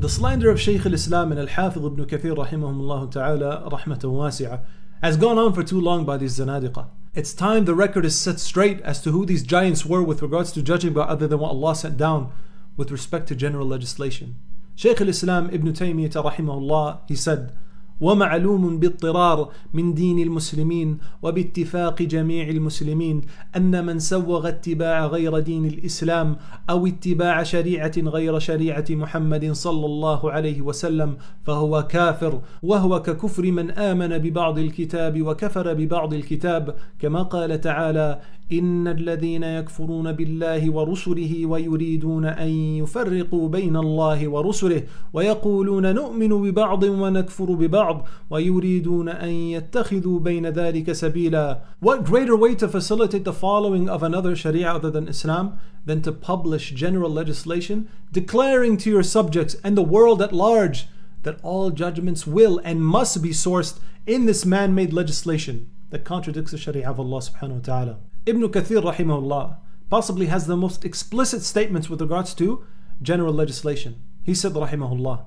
The slander of Shaykh al-Islam and al-Hafiz ibn Kathir rahimahumullah ta'ala rahmatan wasi'ah has gone on for too long by these Zanadiqah. It's time the record is set straight as to who these giants were with regards to judging by other than what Allah sent down with respect to general legislation. Shaykh al-Islam ibn Taymiyyah rahimahullah, he said, ومعلوم باضطرار من دين المسلمين وباتفاق جميع المسلمين أن من سوغ اتباع غير دين الإسلام أو اتباع شريعة غير شريعة محمد صلى الله عليه وسلم فهو كافر وهو ككفر من آمن ببعض الكتاب وكفر ببعض الكتاب كما قال تعالى إن الذين يكفرون بالله ورسله ويريدون أن يفرقوا بين الله ورسله ويقولون نؤمن ببعض ونكفر ببعض ويريدون أن يتخذوا بين ذلك سبيلا What greater way to facilitate the following of another sharia other than Islam than to publish general legislation declaring to your subjects and the world at large that all judgments will and must be sourced in this man-made legislation that contradicts the sharia of Allah subhanahu wa ta'ala. Ibn Kathir rahimahullah possibly has the most explicit statements with regards to general legislation. He said rahimahullah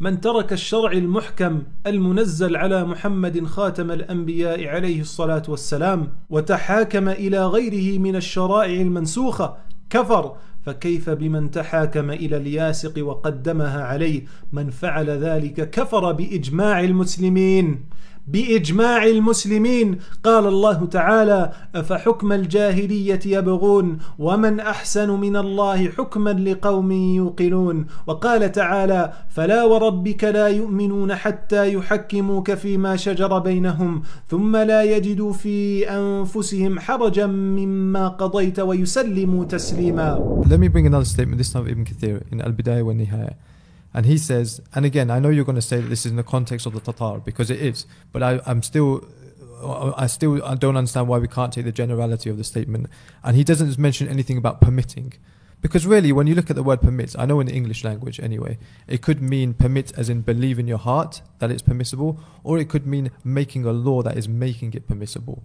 من ترك الشرع المحكم المنزل على محمد خاتم الأنبياء عليه الصلاة والسلام وتحاكم إلى غيره من الشرائع المنسوخة كفر فكيف بمن تحاكم إلى الياسق وقدمها عليه من فعل ذلك كفر بإجماع المسلمين باجماع المسلمين قال الله تعالى افحكم الجاهليه يبغون ومن احسن من الله حكما لقوم يوقنون وقال تعالى فلا وربك لا يؤمنون حتى يحكموك فيما شجر بينهم ثم لا يجدوا في انفسهم حرجا مما قضيت ويسلموا تسليما Let me bring another statement this time of Ibn Kathir in Al-Bidayah wa Nihayah And he says, and again, I know you're going to say that this is in the context of the Tatar because it is, but I, am still. I still I don't understand why we can't take the generality of the statement. And he doesn't mention anything about permitting. Because really, when you look at the word permits, I know in the English language anyway, it could mean permit as in believe in your heart that it's permissible, or it could mean making a law that is making it permissible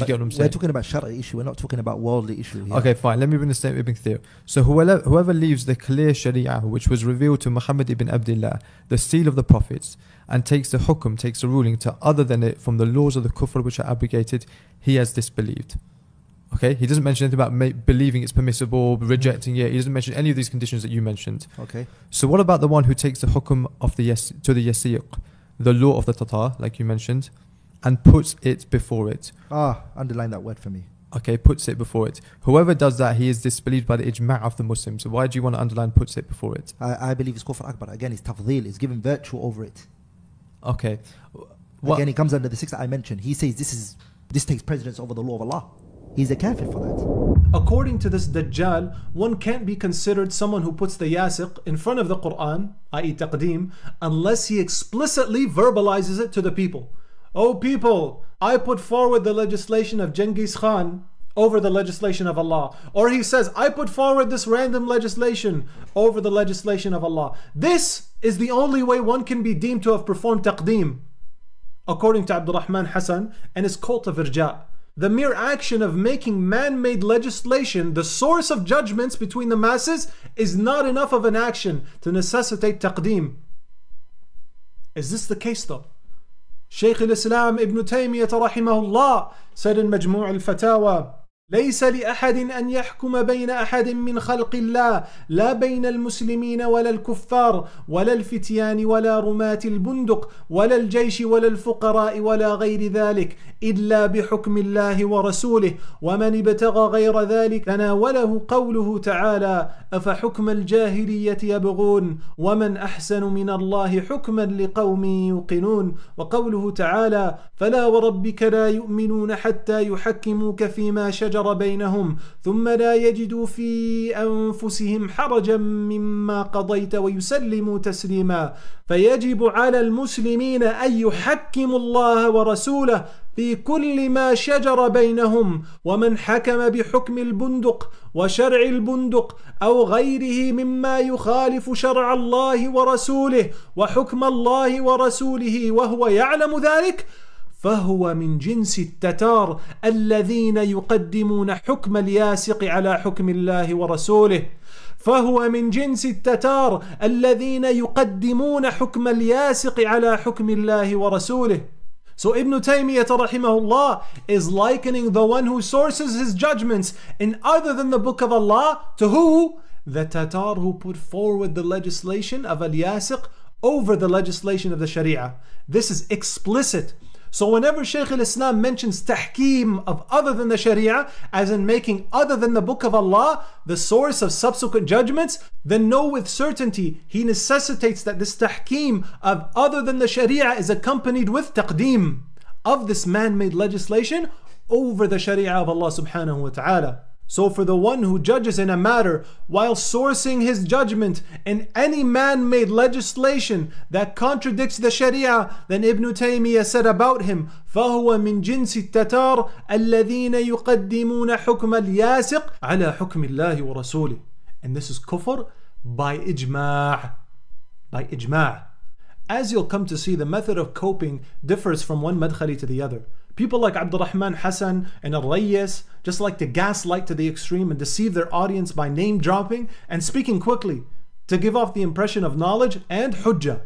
you get what I'm saying? We're talking about Sharia issue. We're not talking about worldly issue. Here. Okay, fine. Let me bring the statement Ibn Kathir. So whoever, whoever leaves the clear Sharia, which was revealed to Muhammad ibn Abdullah, the seal of the prophets, and takes the hukum, takes the ruling to other than it from the laws of the kufr which are abrogated, he has disbelieved. Okay, he doesn't mention anything about ma- believing it's permissible, rejecting it. He doesn't mention any of these conditions that you mentioned. Okay. So what about the one who takes the hukum of the yes to the yasiq, the law of the Tatar, like you mentioned? and puts it before it. Ah, underline that word for me. Okay, puts it before it. Whoever does that, he is disbelieved by the ijma' of the Muslims. So why do you want to underline puts it before it? I, I believe it's kufr akbar. Again, it's tafdhil. It's given virtue over it. Okay. What? Again, he comes under the six that I mentioned. He says this is this takes precedence over the law of Allah. He's a kafir for that. According to this Dajjal, one can't be considered someone who puts the yasiq in front of the Quran, i.e. taqdeem, unless he explicitly verbalizes it to the people. O people, I put forward the legislation of Genghis Khan over the legislation of Allah. Or he says, I put forward this random legislation over the legislation of Allah. This is the only way one can be deemed to have performed taqdeem, according to Abdurrahman Hassan and his cult of irja. The mere action of making man made legislation the source of judgments between the masses is not enough of an action to necessitate taqdeem. Is this the case though? شيخ الإسلام ابن تيمية رحمه الله said مجموع الفتاوى ليس لاحد ان يحكم بين احد من خلق الله لا بين المسلمين ولا الكفار ولا الفتيان ولا رماه البندق ولا الجيش ولا الفقراء ولا غير ذلك الا بحكم الله ورسوله ومن ابتغى غير ذلك تناوله قوله تعالى افحكم الجاهليه يبغون ومن احسن من الله حكما لقوم يوقنون وقوله تعالى فلا وربك لا يؤمنون حتى يحكموك فيما شجر الشجر بينهم ثم لا يجدوا في أنفسهم حرجا مما قضيت ويسلموا تسليما فيجب على المسلمين أن يحكموا الله ورسوله في كل ما شجر بينهم ومن حكم بحكم البندق وشرع البندق أو غيره مما يخالف شرع الله ورسوله وحكم الله ورسوله وهو يعلم ذلك فهو من جنس التتار الذين يقدمون حكم الياسق على حكم الله ورسوله فهو من جنس التتار الذين يقدمون حكم الياسق على حكم الله ورسوله So Ibn Taymiyyah rahimahullah is likening the one who sources his judgments in other than the book of Allah to who? The Tatar who put forward the legislation of Al-Yasiq over the legislation of the Sharia. This is explicit. So whenever Shaykh al-Islam mentions tahkim of other than the Sharia, as in making other than the Book of Allah the source of subsequent judgments, then know with certainty he necessitates that this tahkim of other than the Sharia is accompanied with taqdeem of this man-made legislation over the Sharia of Allah subhanahu wa ta'ala. So, for the one who judges in a matter while sourcing his judgment in any man made legislation that contradicts the Sharia, then Ibn Taymiyyah said about him, فهو من جنس التتار الذين يقدمون حكم الياسق على حكم الله ورسوله. And this is kufr by ijma'. By ijma'. As you'll come to see, the method of coping differs from one madkhali to the other. People like Abdurrahman Hassan and Al Reyes just like to gaslight to the extreme and deceive their audience by name dropping and speaking quickly to give off the impression of knowledge and hujjah.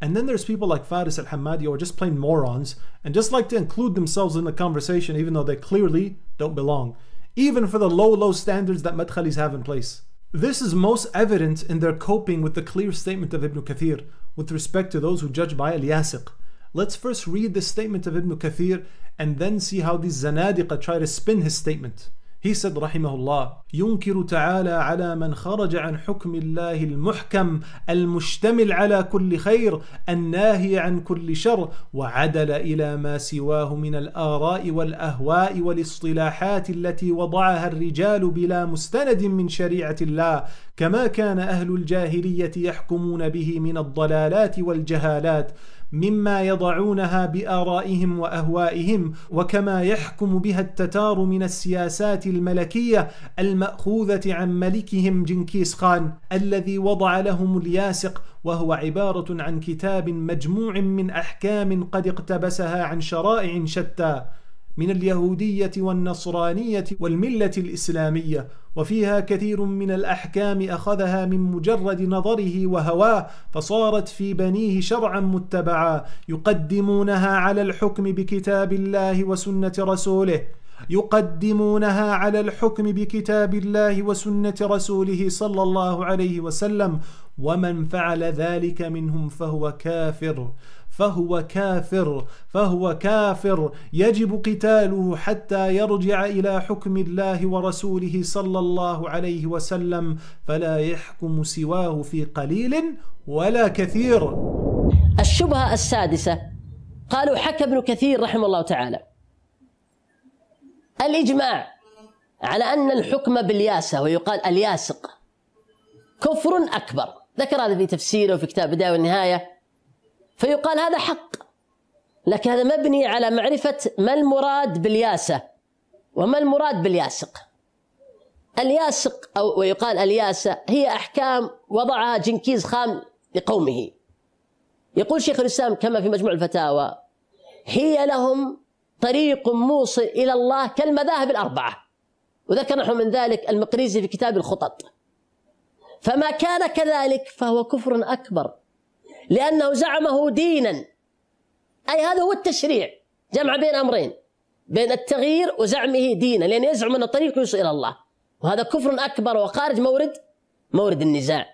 And then there's people like Faris Al Hamadi who are just plain morons and just like to include themselves in the conversation even though they clearly don't belong, even for the low, low standards that Madkhalis have in place. This is most evident in their coping with the clear statement of Ibn Kathir with respect to those who judge by Al Yasiq Let's first read the statement of Ibn Kathir and then see how these Zanadiqa try to spin his statement. He said رحمه الله ينكر تعالى على من خرج عن حكم الله المحكم المشتمل على كل خير الناهي عن كل شر وعدل إلى ما سواه من الآراء والأهواء والاصطلاحات التي وضعها الرجال بلا مستند من شريعة الله كما كان أهل الجاهلية يحكمون به من الضلالات والجهالات مما يضعونها بآرائهم وأهوائهم وكما يحكم بها التتار من السياسات الملكية المأخوذة عن ملكهم جنكيز خان الذي وضع لهم الياسق وهو عبارة عن كتاب مجموع من أحكام قد اقتبسها عن شرائع شتى من اليهودية والنصرانية والملة الإسلامية وفيها كثير من الأحكام أخذها من مجرد نظره وهواه فصارت في بنيه شرعا متبعا يقدمونها على الحكم بكتاب الله وسنة رسوله يقدمونها على الحكم بكتاب الله وسنة رسوله صلى الله عليه وسلم ومن فعل ذلك منهم فهو كافر فهو كافر فهو كافر يجب قتاله حتى يرجع إلى حكم الله ورسوله صلى الله عليه وسلم فلا يحكم سواه في قليل ولا كثير الشبهة السادسة قالوا حكى ابن كثير رحمه الله تعالى الإجماع على أن الحكم بالياسة ويقال الياسق كفر أكبر ذكر هذا في تفسيره في كتاب بداية والنهاية فيقال هذا حق لكن هذا مبني على معرفة ما المراد بالياسة وما المراد بالياسق الياسق أو ويقال الياسة هي أحكام وضعها جنكيز خان لقومه يقول شيخ الإسلام كما في مجموع الفتاوى هي لهم طريق موصل إلى الله كالمذاهب الأربعة وذكر نحو من ذلك المقريزي في كتاب الخطط فما كان كذلك فهو كفر أكبر لأنه زعمه دينا أي هذا هو التشريع جمع بين أمرين بين التغيير وزعمه دينا لأن يزعم أن الطريق يوصل إلى الله وهذا كفر أكبر وخارج مورد مورد النزاع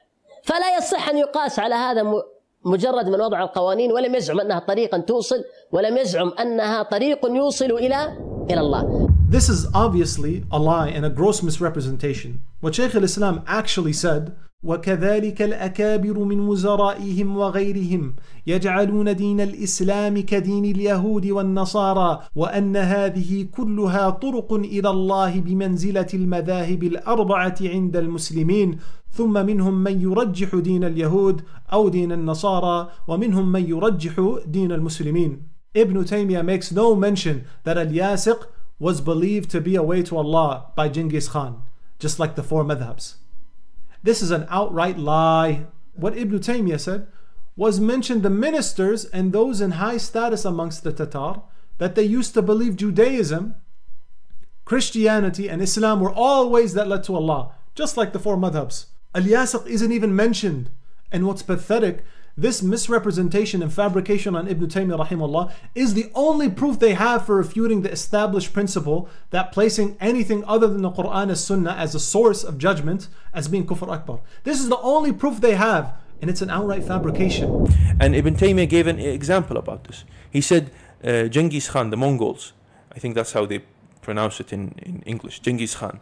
فلا يصح أن يقاس على هذا مجرد من وضع القوانين ولم يزعم أنها طريقا توصل ولم يزعم أنها طريق يوصل إلى إلى الله This is obviously a lie and a gross misrepresentation. What Shaykh al-Islam actually said وكذلك الأكابر من وزرائهم وغيرهم يجعلون دين الإسلام كدين اليهود والنصارى وأن هذه كلها طرق إلى الله بمنزلة المذاهب الأربعة عند المسلمين ثم منهم من يرجح دين اليهود أو دين النصارى ومنهم من يرجح دين المسلمين Ibn Taymiyyah makes no mention that Al-Yasiq was believed to be a way to Allah by Genghis Khan, just like the four madhabs. This is an outright lie. What Ibn Taymiyyah said was mentioned the ministers and those in high status amongst the Tatar that they used to believe Judaism, Christianity, and Islam were all ways that led to Allah, just like the four madhabs. Al Yasiq isn't even mentioned. And what's pathetic this misrepresentation and fabrication on Ibn Taymiyyah rahimahullah is the only proof they have for refuting the established principle that placing anything other than the Quran as Sunnah as a source of judgment as being kufr akbar. This is the only proof they have and it's an outright fabrication. And Ibn Taymiyyah gave an example about this. He said uh, Genghis Khan, the Mongols, I think that's how they pronounce it in, in English, Genghis Khan,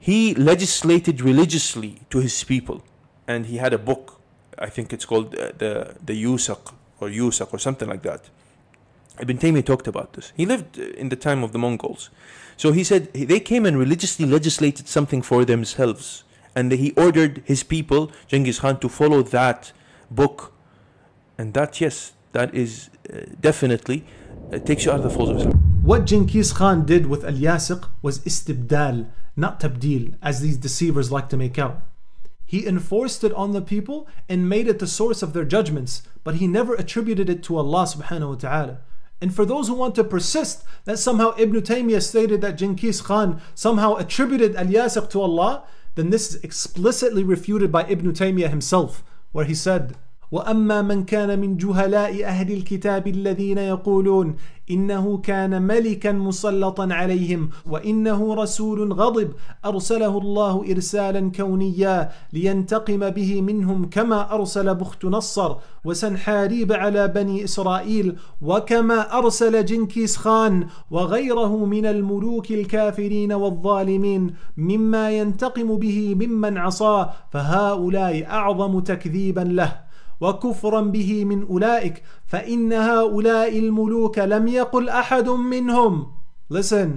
he legislated religiously to his people and he had a book I think it's called uh, the the Yusak or Yusak or something like that. Ibn Taymiyyah talked about this. He lived uh, in the time of the Mongols. So he said they came and religiously legislated something for themselves. And he ordered his people, Genghis Khan, to follow that book. And that, yes, that is uh, definitely uh, takes you out of the folds of Islam. What Genghis Khan did with Al Yasiq was istibdal, not tabdil, as these deceivers like to make out. He enforced it on the people and made it the source of their judgments, but he never attributed it to Allah subhanahu wa ta'ala. And for those who want to persist that somehow Ibn Taymiyyah stated that Genghis Khan somehow attributed Al Yasiq to Allah, then this is explicitly refuted by Ibn Taymiyyah himself, where he said, وأما من كان من جهلاء أهل الكتاب الذين يقولون إنه كان ملكا مسلطا عليهم وإنه رسول غضب أرسله الله إرسالا كونيا لينتقم به منهم كما أرسل بخت نصر وسنحاريب على بني إسرائيل وكما أرسل جنكيز خان وغيره من الملوك الكافرين والظالمين مما ينتقم به ممن عصاه فهؤلاء أعظم تكذيبا له وكفرا به من أولئك فإن هؤلاء الملوك لم يقل أحد منهم Listen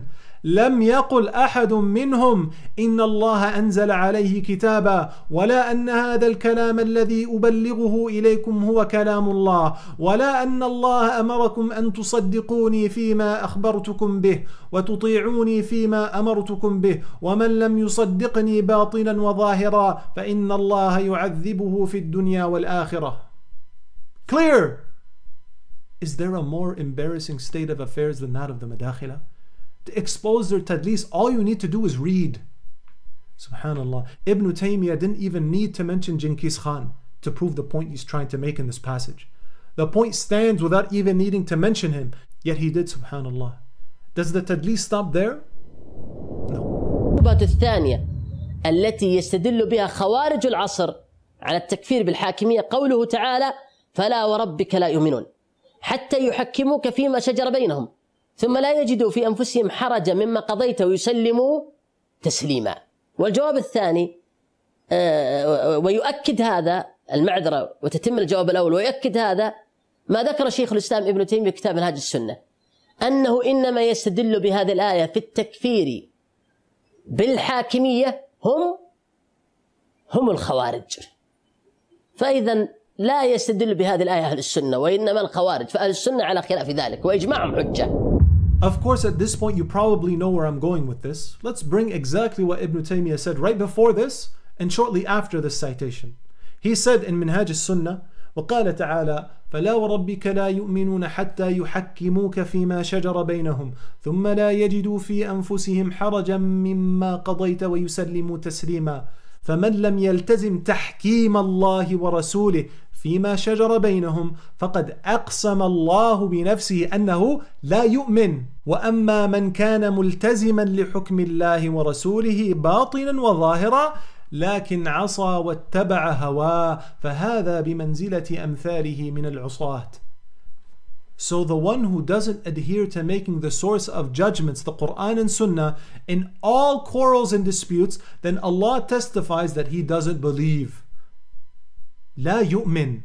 لم يقل احد منهم ان الله انزل عليه كتابا ولا ان هذا الكلام الذي ابلغه اليكم هو كلام الله ولا ان الله امركم ان تصدقوني فيما اخبرتكم به وتطيعوني فيما امرتكم به ومن لم يصدقني باطنا وظاهرا فان الله يعذبه في الدنيا والاخره clear is there a more embarrassing state of affairs than that of the madakhila to expose their tadlis, all you need to do is read. Subhanallah. Ibn Taymiyyah didn't even need to mention Jinkis Khan to prove the point he's trying to make in this passage. The point stands without even needing to mention him, yet he did, subhanallah. Does the tadlis stop there? No. الثانية التي يستدل بها خوارج العصر على التكفير بالحاكمية قوله تعالى فلا وربك لا يؤمنون حتى يحكموك فيما شجر بينهم ثم لا يجدوا في انفسهم حرجا مما قضيته ويسلموا تسليما والجواب الثاني آه، ويؤكد هذا المعذره وتتم الجواب الاول ويؤكد هذا ما ذكر شيخ الاسلام ابن تيميه في كتاب منهاج السنه انه انما يستدل بهذه الايه في التكفير بالحاكميه هم هم الخوارج فاذا لا يستدل بهذه الايه اهل السنه وانما الخوارج فاهل السنه على خلاف ذلك واجماعهم حجه Of course, at this point, you probably know where I'm going with this. Let's bring exactly what Ibn Taymiyyah said right before this and shortly after this citation. He said in Minhaj al-Sunnah, وقال تعالى فلا وربك لا يؤمنون حتى يحكموك فيما شجر بينهم ثم لا يجدوا في أنفسهم حرجا مما قضيت ويسلموا تسليما فمن لم يلتزم تحكيم الله ورسوله فيما شجر بينهم فقد أقسم الله بنفسه أنه لا يؤمن وأما من كان ملتزما لحكم الله ورسوله باطنا وظاهرا لكن عصى واتبع هواه فهذا بمنزلة أمثاله من العصاة So the one who doesn't adhere to making the source of judgments, the Quran and Sunnah, in all quarrels and disputes, then Allah testifies that he doesn't believe. لا يؤمن.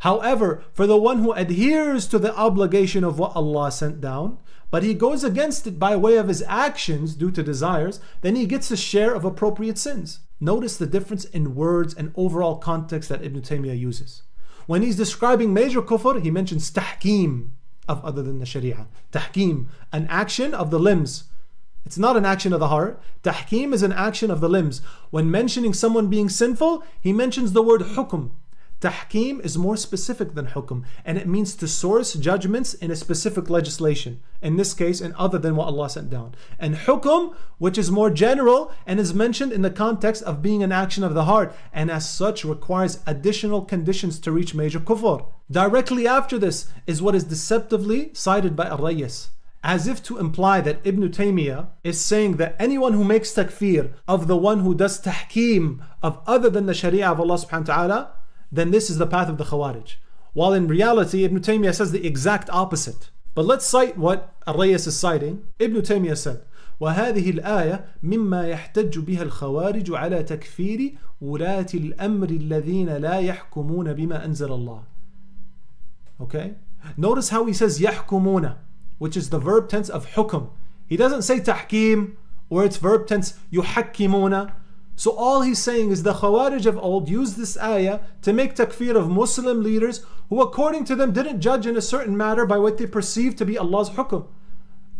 However, for the one who adheres to the obligation of what Allah sent down, but he goes against it by way of his actions due to desires, then he gets a share of appropriate sins. Notice the difference in words and overall context that Ibn Taymiyyah uses. When he's describing major kufr, he mentions tahkim of other than the sharia. Tahkim, an action of the limbs, it's not an action of the heart. Tahkim is an action of the limbs. When mentioning someone being sinful, he mentions the word hukum. Tahkim is more specific than hukum, and it means to source judgments in a specific legislation, in this case, and other than what Allah sent down. And hukum, which is more general and is mentioned in the context of being an action of the heart, and as such requires additional conditions to reach major kufr. Directly after this is what is deceptively cited by ar as if to imply that Ibn Taymiyyah is saying that anyone who makes takfir of the one who does tahkim of other than the sharia of Allah subhanahu wa ta'ala, then this is the path of the Khawarij. While in reality, Ibn Taymiyyah says the exact opposite. But let's cite what Arrayas is citing. Ibn Taymiyyah said, وهذه الآية مما يحتج بها الخوارج على تكفير ولاة الأمر الذين لا يحكمون بما أنزل الله. Okay? Notice how he says يحكمون which is the verb tense of hukum. He doesn't say tahkim or its verb tense yuhakkimuna. So all he's saying is the Khawarij of old used this ayah to make takfir of Muslim leaders who according to them didn't judge in a certain matter by what they perceived to be Allah's hukum.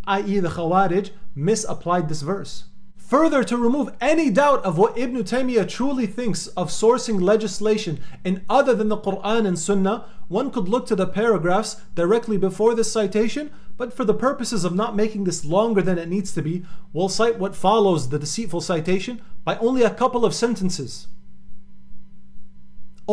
I.e. the Khawarij misapplied this verse. Further, to remove any doubt of what Ibn Taymiyyah truly thinks of sourcing legislation in other than the Quran and Sunnah, one could look to the paragraphs directly before this citation but for the purposes of not making this longer than it needs to be, we'll cite what follows the deceitful citation by only a couple of sentences.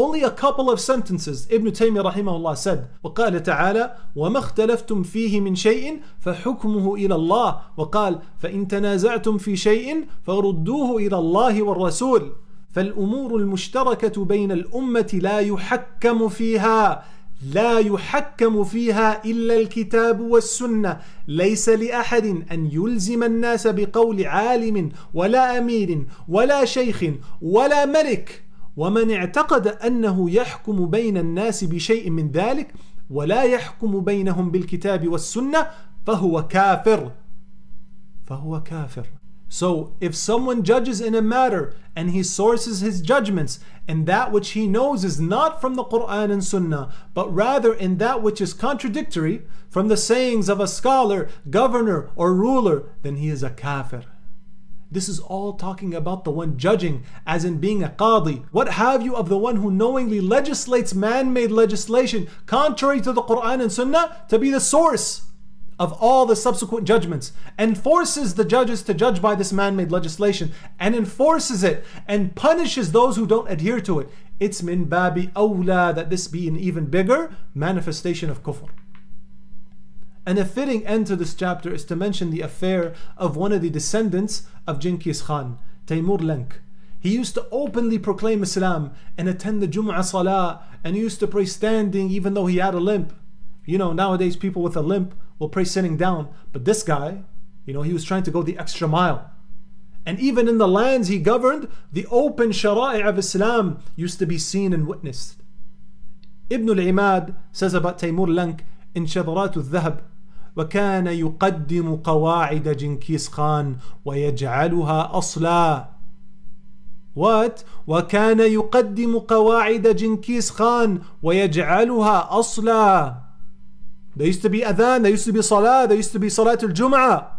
Only a couple of sentences Ibn Taymiyyah rahimahullah said وقال تعالى وما اختلفتم فيه من شيء فحكمه إلى الله وقال فإن تنازعتم في شيء فردوه إلى الله والرسول فالأمور المشتركة بين الأمة لا يحكم فيها لا يحكم فيها إلا الكتاب والسنة ليس لأحد أن يلزم الناس بقول عالم ولا أمير ولا شيخ ولا ملك ومن اعتقد أنه يحكم بين الناس بشيء من ذلك ولا يحكم بينهم بالكتاب والسنة فهو كافر فهو كافر So if someone judges in a matter and he sources his judgments in that which he knows is not from the Quran and Sunnah, but rather in that which is contradictory from the sayings of a scholar, governor, or ruler, then he is a kafir. This is all talking about the one judging, as in being a qadi. What have you of the one who knowingly legislates man made legislation contrary to the Quran and Sunnah to be the source of all the subsequent judgments and forces the judges to judge by this man made legislation and enforces it and punishes those who don't adhere to it. It's min babi awla that this be an even bigger manifestation of kufr. And a fitting end to this chapter is to mention the affair of one of the descendants of Genghis Khan, Taimur Lenk. He used to openly proclaim Islam and attend the Jum'ah Salah and he used to pray standing even though he had a limp. You know, nowadays people with a limp, will pray sitting down. But this guy, you know, he was trying to go the extra mile. And even in the lands he governed, the open shara'i of Islam used to be seen and witnessed. Ibn al-Imad says about Taymur Lank in wa kana وكان يقدم قواعد Khan, خان ويجعلها أصلا What? وكان يقدم قواعد Khan, خان ويجعلها أصلا There used to be adhan, there used to be salah, there used to be salatul jum'ah.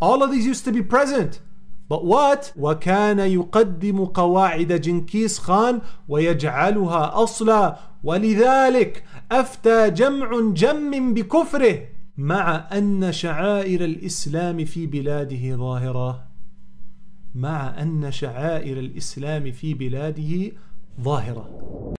All of these used to be present. But what? وكان يقدم قواعد جنكيز خان ويجعلها أصلا ولذلك أفتى جمع جم بكفره مع أن شعائر الإسلام في بلاده ظاهرة مع أن شعائر الإسلام في بلاده ظاهرة